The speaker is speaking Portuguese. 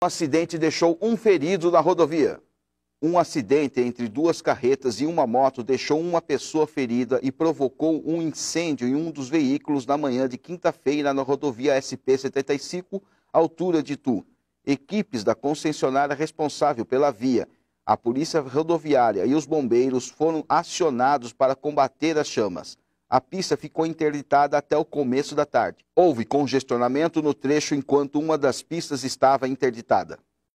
Um acidente deixou um ferido na rodovia. Um acidente entre duas carretas e uma moto deixou uma pessoa ferida e provocou um incêndio em um dos veículos na manhã de quinta-feira na rodovia SP-75, altura de Tu. Equipes da concessionária responsável pela via, a polícia rodoviária e os bombeiros foram acionados para combater as chamas. A pista ficou interditada até o começo da tarde. Houve congestionamento no trecho enquanto uma das pistas estava interditada.